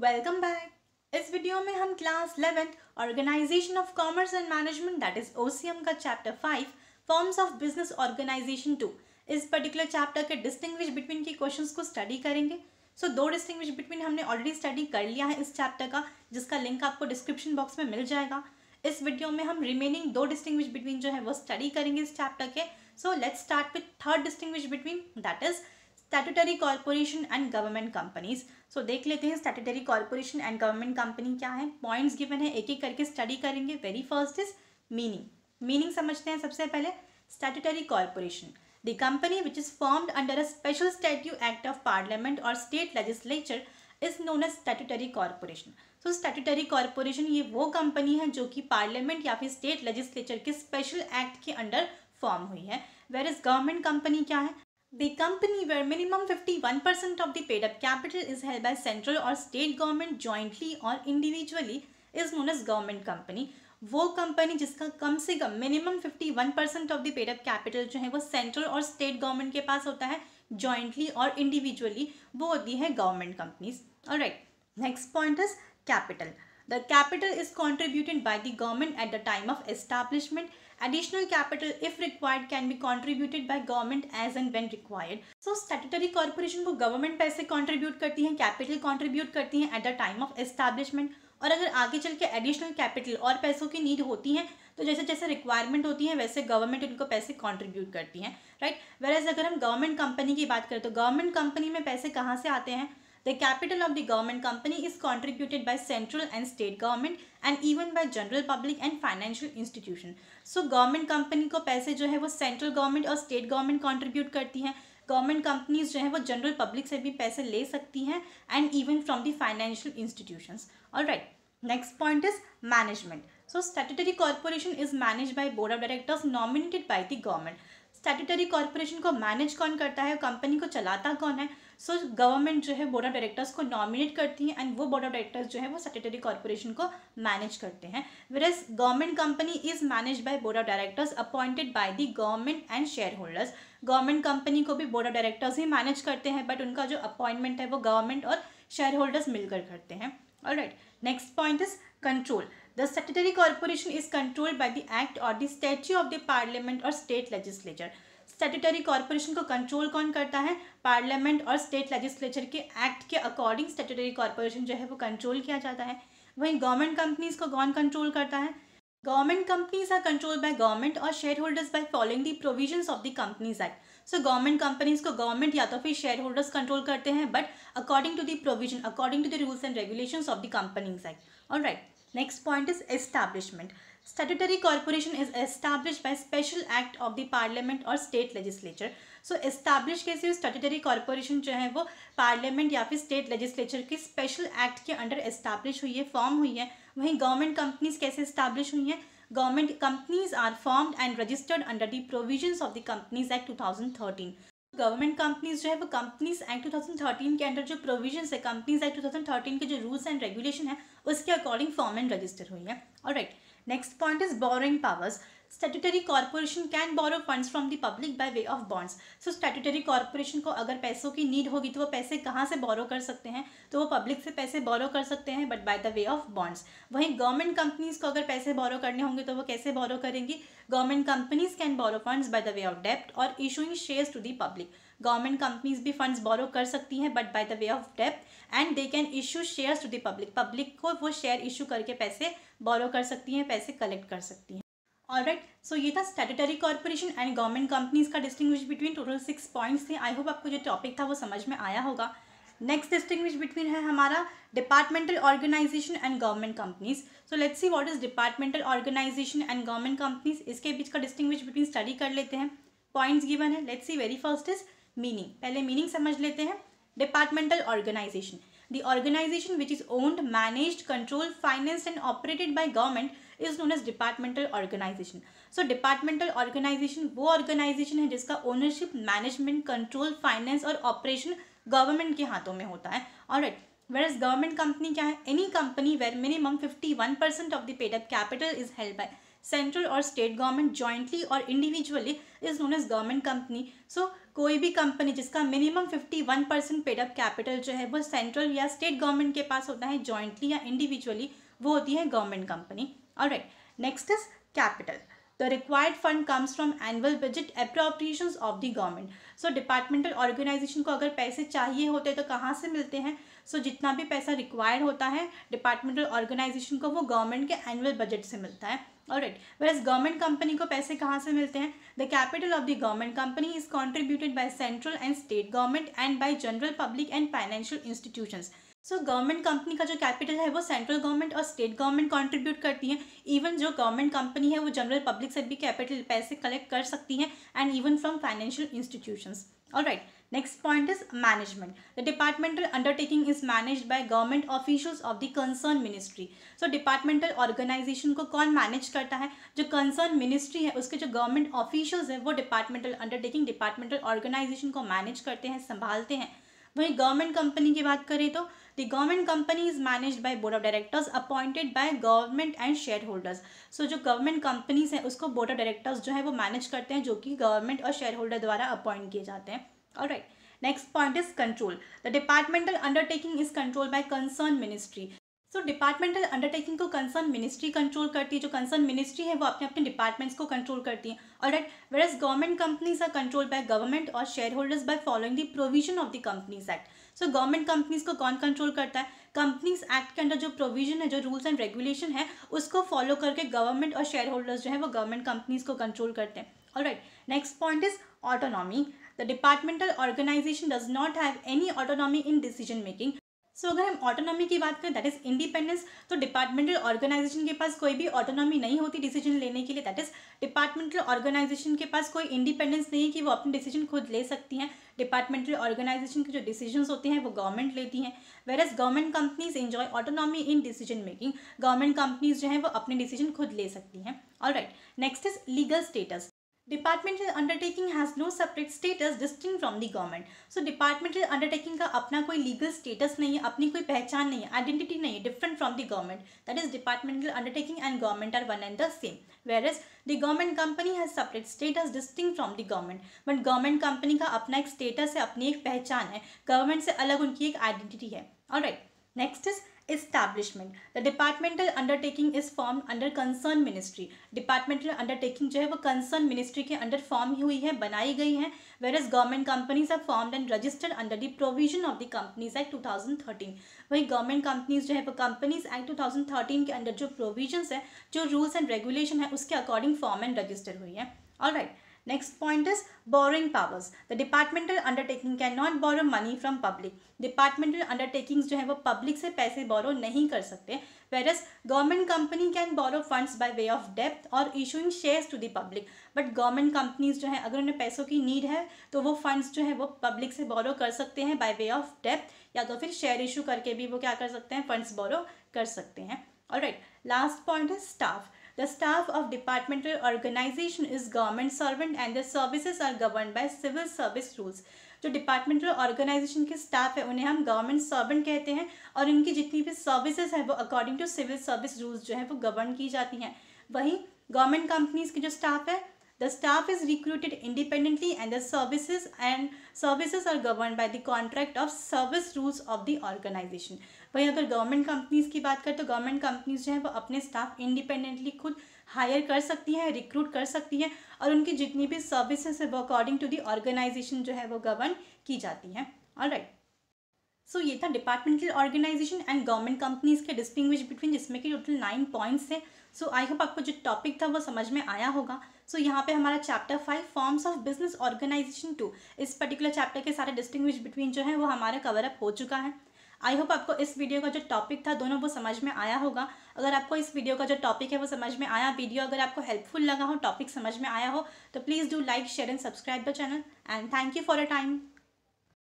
Welcome back इस video में हम class eleventh organisation of commerce and management that is OCM का chapter five forms of business organisation to इस particular chapter के distinguish between के questions को study करेंगे सो so, दो डिस्टिंग्विश बिटवीन हमने ऑलरेडी स्टडी कर लिया है इस चैप्टर का जिसका लिंक आपको डिस्क्रिप्शन बॉक्स में मिल जाएगा इस वीडियो में हम रिमेनिंग दो डिस्टिंग्विश बिटवीन जो है वो स्टडी करेंगे इस चैप्टर के so let's start with third distinguish between that is statutory corporation and government companies so so, देख लेते हैं statutory corporation and government company क्या है पॉइंट्स गिवन है एक एक करके स्टडी करेंगे very first is meaning meaning समझते हैं सबसे पहले statutory corporation the company which is formed under a special statute act of parliament और state legislature is known as statutory corporation so statutory corporation ये वो कंपनी है जो कि पार्लियामेंट या फिर स्टेट लेजिस्लेचर के स्पेशल एक्ट के अंडर फॉर्म हुई है वेर इज गवर्नमेंट कंपनी क्या है The company where minimum 51% of the paid up capital is held by central or state government jointly or individually is known as government company. वो company जिसका कम से कम minimum 51 percent of the paid up capital जो है वो central और state government के पास होता है जॉइंटली और इंडिविजुअली वो होती है गवर्नमेंट कंपनीज और right next point is capital the capital is contributed by the government at the time of establishment Additional capital, if required, can be contributed by government as and when required. So statutory corporation ko government paise contribute karti hai capital contribute karti hai at the time of establishment और अगर आगे चल के additional capital और पैसों की need होती हैं तो जैसे जैसे रिक्वायरमेंट होती है वैसे गवर्नमेंट इनको पैसे कंट्रीब्यूट करती हैं राइट वेरज अगर हम गवर्नमेंट कंपनी की बात करें तो गवर्नमेंट कंपनी में पैसे कहाँ से आते हैं The capital of the government company is contributed by central and state government and even by general public and financial institution. So government company ko paise jo hai wo central government और state government contribute karti hain government companies जो है वो general public से भी पैसे ले सकती हैं and even from the financial institutions all right next point is management so statutory corporation is manage by board of directors nominated by the government statutory corporation को मैनेज कौन करता है कंपनी को चलाता कौन है सो so, गवर्नमेंट जो है बोर्ड ऑफ डायरेक्टर्स को नॉमिनेट करती है एंड वो बोर्ड ऑफ डायरेक्टर्स जो है वो सेक्रेटरी कॉरपोरेशन को मैनेज करते हैं as government company is manage by board of directors appointed by the government and share holders government company को भी बोर्ड ऑफ डायरेक्टर्स ही मैनेज करते हैं बट उनका जो अपॉइंटमेंट है वो गवर्नमेंट और शेयर होल्डर्स मिलकर करते हैं और right next point is control the statutory corporation is controlled by the act और the statute of the parliament और स्टेट लेजिस्लेचर स्टेटरी कॉरपोरेशन को कंट्रोल कौन करता है पार्लियामेंट और स्टेट लेजिस्लेचर के एक्ट के अकॉर्डिंग स्टेटरी कॉरपोरेशन जो है वो कंट्रोल किया जाता है वहीं गवर्नमेंट कंपनीज को कौन कंट्रोल करता है government companies are control by government और share holders by following the provisions of the companies act so government companies को गवर्नमेंट या तो फिर शेयर होल्डर्स कंट्रोल करते हैं but according to the provision according to the rules and regulations of the companies act all right next point is establishment statutory corporation is established by special act of the parliament और state legislature so establish कैसे हुई स्टेटरी corporation जो है वो parliament या फिर state legislature के special act के अंडर इस्टेब्लिश हुई है फॉर्म हुई है वहीं गवर्नमेंट कंपनीज कैसे इस्टेब्लिश हुई हैं government companies are formed and registered under the provisions of the companies act 2013 government companies जो है वो कंपनीज एक्ट 2013 के अंडर जो प्रोविजंस है कंपनीज एक्ट 2013 के जो रूल्स एंड रेगुलेशन है उसके अकॉर्डिंग फॉर्म एंड रजिस्टर हुई है और right next point is borrowing powers statutory corporation can borrow funds from the public by way of bonds so statutory corporation को अगर पैसों की नीड होगी तो वो पैसे कहाँ से बोरो कर सकते हैं तो वो पब्लिक से पैसे बोरो कर सकते हैं but by the way of bonds वहीं गवर्नमेंट कंपनीज को अगर पैसे बोरो करने होंगे तो वो कैसे बोरो करेंगी government companies can borrow funds by the way of डेप्ट और issuing shares to the public government companies भी फंड्स बोरो कर सकती हैं but by the way of debt and they can issue shares to the public public को वो share issue करके पैसे बोरो कर सकती हैं पैसे कलेक्ट कर सकती हैं और राइट सो ये था statutory corporation and government companies का distinguish between total six points थे आई होप आपको जो टॉपिक था वो समझ में आया होगा नेक्स्ट डिस्टिंग्विश बिटवीन है हमारा departmental organisation and government companies so let's see what is departmental organisation and government companies इसके बीच का डिस्टिंग्विश बिटवीन स्टडी कर लेते हैं पॉइंट्स गिवन है let's see very first is meaning पहले मीनिंग समझ लेते हैं departmental organisation the organisation which is owned manage control finance and operated by government is known as departmental organisation so departmental organisation वो organisation है जिसका ownership management control finance और operation government के हाथों में होता है और वेर इज गवर्नमेंट कंपनी क्या है any company where minimum fifty one percent of the paid up capital is held by central और स्टेट गवर्नमेंट जॉइंटली और individually is known as government company so कोई भी कंपनी जिसका मिनिमम 51 परसेंट पेडअप कैपिटल जो है वो सेंट्रल या state government के पास होता है जॉइंटली या इंडिविजुअली वो होती है गवर्नमेंट कंपनी और right next is capital the required fund comes from annual budget appropriation of the government so departmental organisation को अगर पैसे चाहिए होते तो कहाँ से मिलते हैं सो so, जितना भी पैसा रिक्वायर्ड होता है डिपार्टमेंटल ऑर्गेनाइजेशन को वो गवर्नमेंट के एनुअल बजट से मिलता है और राइट वेरस गवर्नमेंट कंपनी को पैसे कहाँ से मिलते हैं the capital of the government company is contributed by central and state government and by general public and financial institutions so government company का जो कैपिटल है वो सेंट्रल गवर्नमेंट और स्टेट गवर्नमेंट कॉन्ट्रीब्यूट करती है इवन जो गवर्नमेंट कंपनी है वो जनरल पब्लिक से भी कैपिटल पैसे कलेक्ट कर सकती है and even from financial institution और right next point is management the departmental undertaking is manage by government officials of the concern ministry so departmental organisation को कौन मैनेज करता है जो कंसर्न मिनिस्ट्री है उसके जो गवर्नमेंट ऑफिशियल्स है वो डिपार्टमेंटल अंडरटेकिंग डिपार्टमेंटल ऑर्गेनाइजेशन को मैनेज करते हैं संभालते हैं वहीं गवर्नमेंट कंपनी की बात करें तो The government company is managed by board of directors appointed by government and shareholders. So जो government companies हैं उसको board of directors जो है वो manage करते हैं जो कि government और shareholder द्वारा appoint किए जाते हैं alright next point is control the departmental undertaking is control by concern ministry so departmental undertaking को कंसर्न मिनिस्ट्री कंट्रोल करती है जो कंसर्न मिनिस्ट्री है वो अपने अपने डिपार्टमेंट्स को कंट्रोल करती है और that whereas government companies are control by government और share holders by following the provision of the companies act so government companies को कौन कंट्रोल करता है कंपनीज एक्ट के अंदर जो प्रोविजन है जो रूल्स एंड रेगुलेशन है उसको फॉलो करके गवर्नमेंट और शेयर होल्डर्स जो है वो गवर्नमेंट कंपनीज को कंट्रोल करते हैं और right next point is autonomy the departmental organization does not have any autonomy in decision making so so, अगर हम ऑटोनॉमी की बात करें दैट इज़ इंडिपेंडेंस तो डिपार्टमेंटल ऑर्गेनाइजेशन के पास कोई भी ऑटोनॉमी नहीं होती डिसीजन लेने के लिए दैट इज़ डिपार्टमेंटल ऑर्गेनाइजेशन के पास कोई इंडिपेंडेंस नहीं कि वो अपने डिसीजन खुद ले सकती हैं डिपार्टमेंटल ऑर्गेनाइजेशन के जो डिसीजन होते हैं वो गवर्नमेंट लेती हैं whereas government companies enjoy autonomy in decision making government companies जो हैं वो अपने डिसीजन खुद ले सकती हैं all right next is legal status departmental undertaking has no separate status distinct from the government so departmental undertaking का अपना कोई लीगल स्टेटस नहीं है अपनी कोई पहचान नहीं है आइडेंटिटी नहीं है different from the government that is departmental undertaking and government are one and the same where is the government company has separate status distinct from the government but government company का अपना एक status है अपनी एक पहचान है government से अलग उनकी एक आइडेंटिटी है और right next is establishment the departmental undertaking is form under concern ministry departmental undertaking जो है वो कंसर्न मिनिस्ट्री के अंडर फॉर्म ही हुई है बनाई गई है whereas government companies are form and registered under the provision of the companies act thirteen वही गवर्नमेंट कंपनीज जो है वो companies act two thousand thirteen के अंडर जो प्रोविजन है जो रूल्स एंड रेगुलेशन है उसके अकॉर्डिंग फॉर्म एंड रजिस्टर हुई है all right Next point is borrowing powers. The departmental undertaking cannot borrow money from public. Departmental undertakings jo hai wo public se paise borrow nahi kar sakte Whereas government company can borrow funds by way of debt or issuing shares to the public. But government companies jo hai agar unhe पैसों ki need hai to wo funds jo hai wo public se borrow kar sakte hain by way of debt ya to fir share issue karke bhi wo kya kar sakte hain funds borrow kar sakte hain all right last point is staff. The staff of departmental organization is government servant and their services are governed by civil service rules. जो departmental organisation के staff है उन्हें हम government servant कहते हैं और उनकी जितनी भी सर्विसेज है वो according to civil service rules जो है वो गवर्न की जाती हैं वहीं गवर्नमेंट कंपनीज़ के जो स्टाफ है The staff is recruited independently and the services and services are governed by the contract of service rules of the organization. वहीं अगर गवर्नमेंट कंपनीज की बात करें तो गवर्नमेंट कंपनीज जो है वो अपने स्टाफ इंडिपेंडेंटली खुद हायर कर सकती हैं रिक्रूट कर सकती हैं और उनकी जितनी भी सर्विसेज है वो अकॉर्डिंग टू दी ऑर्गेनाइजेशन जो है वो गवर्न की जाती हैं ऑल राइट सो ये था departmental organisation and government companies के डिस्टिंग्विश बिटवीन जिसमें कि टोटल नाइन पॉइंट्स हैं सो आई होप आपको जो टॉपिक था वो समझ में आया होगा सो so, यहाँ पे हमारा chapter five forms of business organisation to इस पर्टिकुलर चैप्टर के सारे डिस्टिंग्विश बिटवीन जो है वो हमारा कवर अप हो चुका है आई होप आपको इस वीडियो का जो टॉपिक था दोनों वो समझ में आया होगा अगर आपको इस वीडियो का जो टॉपिक है वो समझ में आया वीडियो अगर आपको हेल्पफुल लगा हो टॉपिक समझ में आया हो तो please do like share and subscribe the channel and thank you for a time